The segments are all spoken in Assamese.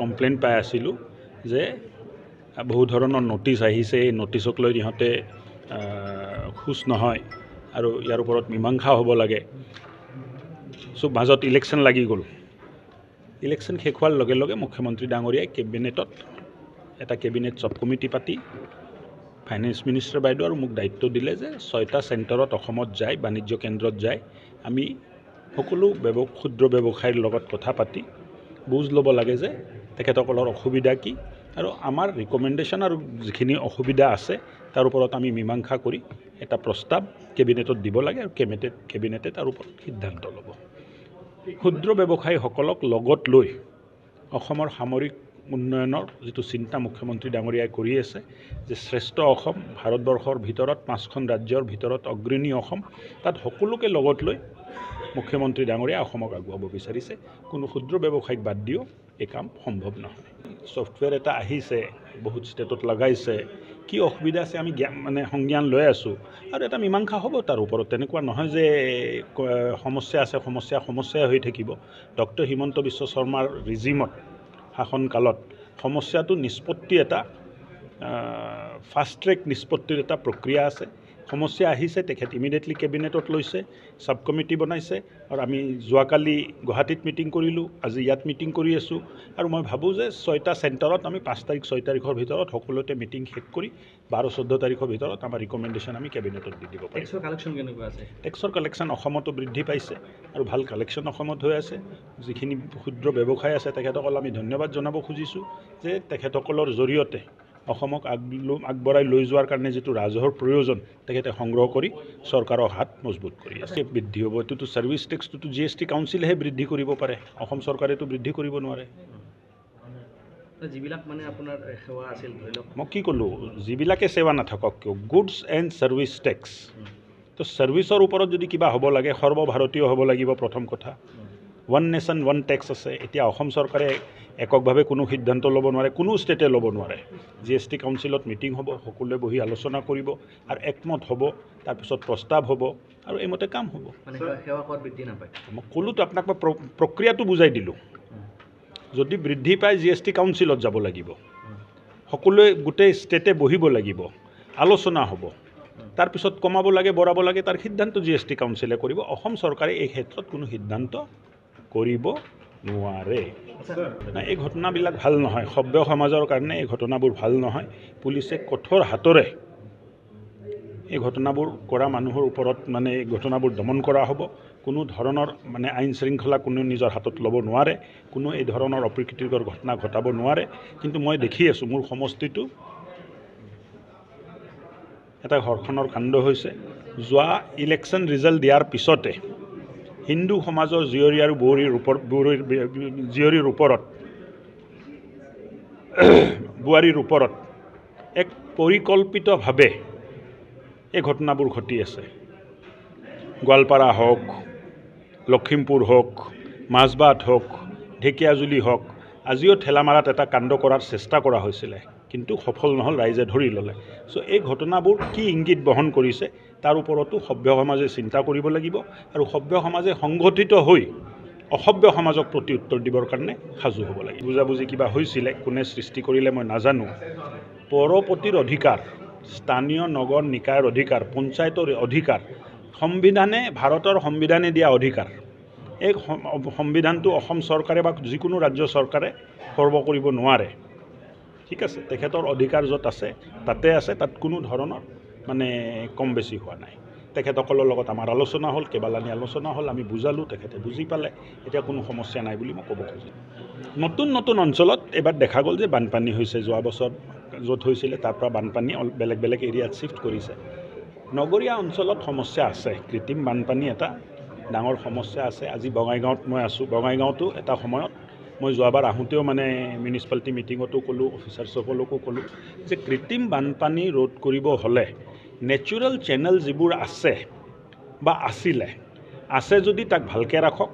কমপ্লেইন পাই আছিলোঁ যে বহু ধৰণৰ নটিচ আহিছে এই নটিচক লৈ ইহঁতে খোজ নহয় আৰু ইয়াৰ ওপৰত মীমাংসা হ'ব লাগে চ' মাজত ইলেকশ্যন লাগি গ'ল ইলেকশ্যন শেষ হোৱাৰ লগে লগে মুখ্যমন্ত্ৰী ডাঙৰীয়াই কেবিনেটত এটা কেবিনেট চব কমিটি পাতি ফাইনেন্স মিনিষ্টাৰ বাইদেউ আৰু মোক দায়িত্ব দিলে যে ছয়টা চেণ্টাৰত অসমত যায় বাণিজ্য কেন্দ্ৰত যায় আমি সকলো ব্যৱ ক্ষুদ্ৰ ব্যৱসায়ীৰ লগত কথা পাতি বুজ ল'ব লাগে যে তেখেতসকলৰ অসুবিধা কি আৰু আমাৰ ৰিকমেণ্ডেশ্যন আৰু যিখিনি অসুবিধা আছে তাৰ ওপৰত আমি মীমাংসা কৰি এটা প্ৰস্তাৱ কেবিনেটত দিব লাগে আৰু কেবিনেটে কেবিনেটে তাৰ ওপৰত সিদ্ধান্ত ল'ব ক্ষুদ্ৰ ব্যৱসায়ীসকলক লগত লৈ অসমৰ সামৰিক উন্নয়নৰ যিটো চিন্তা মুখ্যমন্ত্ৰী ডাঙৰীয়াই কৰি আছে যে শ্ৰেষ্ঠ অসম ভাৰতবৰ্ষৰ ভিতৰত পাঁচখন ৰাজ্যৰ ভিতৰত অগ্ৰণী অসম তাত সকলোকে লগত লৈ মুখ্যমন্ত্ৰী ডাঙৰীয়াই অসমক আগুৱাব বিচাৰিছে কোনো ক্ষুদ্ৰ ব্যৱসায়ীক বাদ দিও এই কাম সম্ভৱ নহয় ছফ্টৱেৰ এটা আহিছে বহুত ষ্টেটত লগাইছে কি অসুবিধা আছে আমি জ্ঞান মানে সংজ্ঞান লৈ আছোঁ আৰু এটা মীমাংসা হ'ব তাৰ ওপৰত তেনেকুৱা নহয় যে সমস্যা আছে সমস্যা সমস্যাই হৈ থাকিব ডক্টৰ হিমন্ত বিশ্ব শৰ্মাৰ ৰিজিমত শাসনকালত সমস্যাটো নিষ্পত্তি এটা ফাষ্ট ট্ৰেক নিষ্পত্তিৰ এটা প্ৰক্ৰিয়া আছে সমস্যা আহিছে তেখেত ইমিডিয়েটলি কেবিনেটত লৈছে চাব কমিটি বনাইছে আৰু আমি যোৱাকালি গুৱাহাটীত মিটিং কৰিলোঁ আজি ইয়াত মিটিং কৰি আছোঁ আৰু মই ভাবোঁ যে ছয়টা চেণ্টাৰত আমি পাঁচ তাৰিখ ছয় তাৰিখৰ ভিতৰত সকলোতে মিটিং শেষ কৰি বাৰ চৈধ্য তাৰিখৰ ভিতৰত আমাৰ ৰিকমেণ্ডেশ্যন আমি কেবিনেটত দি দিব পাৰিম কালেকশ্যন কেনেকুৱা আছে টেক্সৰ কালেকশ্যন অসমতো বৃদ্ধি পাইছে আৰু ভাল কালেকশ্যন অসমত হৈ আছে যিখিনি ক্ষুদ্ৰ ব্যৱসায় আছে তেখেতসকল আমি ধন্যবাদ জনাব খুজিছোঁ যে তেখেতসকলৰ জৰিয়তে অসমক আগ আগবঢ়াই লৈ যোৱাৰ কাৰণে যিটো ৰাজহৰ প্ৰয়োজন তেখেতে সংগ্ৰহ কৰি চৰকাৰৰ হাত মজবুত কৰি আছে বৃদ্ধি হ'ব এইটোতো ছাৰ্ভিচ টেক্সটোতো জি এছ টি কাউঞ্চিলেহে বৃদ্ধি কৰিব পাৰে অসম চৰকাৰেতো বৃদ্ধি কৰিব নোৱাৰে যিবিলাক মানে মই কি ক'লোঁ যিবিলাকে সেৱা নাথাকক কিয় গুডছ এণ্ড ছাৰ্ভিচ টেক্স ত' চাৰ্ভিছৰ ওপৰত যদি কিবা হ'ব লাগে সৰ্বভাৰতীয় হ'ব লাগিব প্ৰথম কথা ওৱান নেশ্যন ওৱান টেক্স আছে এতিয়া অসম চৰকাৰে এককভাৱে কোনো সিদ্ধান্ত ল'ব নোৱাৰে কোনো ষ্টেটে ল'ব নোৱাৰে জি এছ টি কাউন্সিলত মিটিং হ'ব সকলোৱে বহি আলোচনা কৰিব আৰু একমত হ'ব তাৰপিছত প্ৰস্তাৱ হ'ব আৰু এইমতে কাম হ'ব মই ক'লোতো আপোনাক মই প্ৰক্ৰিয়াটো বুজাই দিলোঁ যদি বৃদ্ধি পায় জি এছ টি কাউন্সিলত যাব লাগিব সকলোৱে গোটেই ষ্টেটে বহিব লাগিব আলোচনা হ'ব তাৰপিছত কমাব লাগে বঢ়াব লাগে তাৰ সিদ্ধান্ত জি এছ টি কাউন্সিলে কৰিব অসম চৰকাৰে এই ক্ষেত্ৰত কোনো সিদ্ধান্ত কৰিব নোৱাৰে এই ঘটনাবিলাক ভাল নহয় সভ্য সমাজৰ কাৰণে এই ঘটনাবোৰ ভাল নহয় পুলিচে কঠোৰ হাতৰে এই ঘটনাবোৰ কৰা মানুহৰ ওপৰত মানে এই ঘটনাবোৰ দমন কৰা হ'ব কোনো ধৰণৰ মানে আইন শৃংখলা কোনেও নিজৰ হাতত ল'ব নোৱাৰে কোনো এই ধৰণৰ অপ্ৰীতিকৰ ঘটনা ঘটাব নোৱাৰে কিন্তু মই দেখি আছোঁ মোৰ সমষ্টিটো এটা ঘৰখনৰ কাণ্ড হৈছে যোৱা ইলেকশ্যন ৰিজাল্ট দিয়াৰ পিছতে হিন্দু সমাজৰ জীয়ৰী আৰু বুৱৰীৰ ওপৰত বুৱৰীৰ জীয়ৰীৰ ওপৰত বোৱাৰীৰ ওপৰত এক পৰিকল্পিতভাৱে এই ঘটনাবোৰ ঘটি আছে গোৱালপাৰা হওক লখিমপুৰ হওক মাজবাট হওক ঢেকীয়াজুলি হওক আজিও ঠেলামাৰাত এটা কাণ্ড কৰাৰ চেষ্টা কৰা হৈছিলে কিন্তু সফল নহ'ল ৰাইজে ধৰি ল'লে চ' এই ঘটনাবোৰ কি ইংগিত বহন কৰিছে তাৰ ওপৰতো সভ্য সমাজে চিন্তা কৰিব লাগিব আৰু সভ্য সমাজে সংঘটিত হৈ অসভ্য সমাজক প্ৰতি উত্তৰ দিবৰ কাৰণে সাজু হ'ব লাগিব বুজাবুজি কিবা হৈছিলে কোনে সৃষ্টি কৰিলে মই নাজানো পৰপতিৰ অধিকাৰ স্থানীয় নগৰ নিকায়ৰ অধিকাৰ পঞ্চায়তৰ অধিকাৰ সংবিধানে ভাৰতৰ সংবিধানে দিয়া অধিকাৰ এই সংবিধানটো অসম চৰকাৰে বা যিকোনো ৰাজ্য চৰকাৰে সৰ্ব কৰিব নোৱাৰে ঠিক আছে তেখেতৰ অধিকাৰ য'ত আছে তাতে আছে তাত কোনো ধৰণৰ মানে কম বেছি হোৱা নাই তেখেতসকলৰ লগত আমাৰ আলোচনা হ'ল কেইবালানি আলোচনা হ'ল আমি বুজালোঁ তেখেতে বুজি পালে এতিয়া কোনো সমস্যা নাই বুলি মই ক'ব খোজোঁ নতুন নতুন অঞ্চলত এইবাৰ দেখা গ'ল যে বানপানী হৈছে যোৱা বছৰ য'ত হৈছিলে তাৰ পৰা বানপানী বেলেগ বেলেগ এৰিয়াত শ্বিফ্ট কৰিছে নগৰীয়া অঞ্চলত সমস্যা আছে কৃত্ৰিম বানপানী এটা ডাঙৰ সমস্যা আছে আজি বঙাইগাঁৱত মই আছোঁ বঙাইগাঁৱতো এটা সময়ত মই যোৱাবাৰ আহোঁতেও মানে মিউনিচিপালিটি মিটিঙতো ক'লোঁ অফিচাৰ্ছসকলকো ক'লোঁ যে কৃত্ৰিম বানপানী ৰোধ কৰিব হ'লে নেচুৰেল চেনেল যিবোৰ আছে বা আছিলে আছে যদি তাক ভালকৈ ৰাখক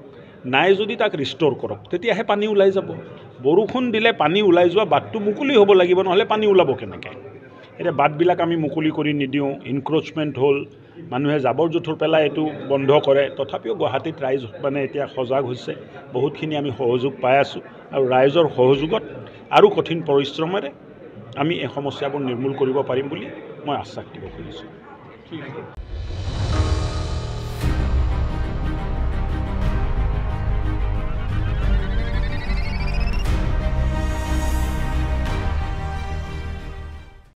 নাই যদি তাক ৰিষ্ট'ৰ কৰক তেতিয়াহে পানী ওলাই যাব বৰষুণ দিলে পানী ওলাই যোৱা বাটটো মুকলি হ'ব লাগিব নহ'লে পানী ওলাব কেনেকৈ এতিয়া বাটবিলাক আমি মুকলি কৰি নিদিওঁ ইনক্ৰ'চমেণ্ট হ'ল মানুহে জাবৰ জোঁথৰ পেলাই এইটো বন্ধ কৰে তথাপিও গুৱাহাটীত ৰাইজ মানে এতিয়া সজাগ হৈছে বহুতখিনি আমি সহযোগ পাই আছোঁ আৰু ৰাইজৰ সহযোগত আৰু কঠিন পৰিশ্ৰমেৰে আমি এই সমস্যাবোৰ নিৰ্মূল কৰিব পাৰিম বুলি মই আশ্বাস দিব খুজিছোঁ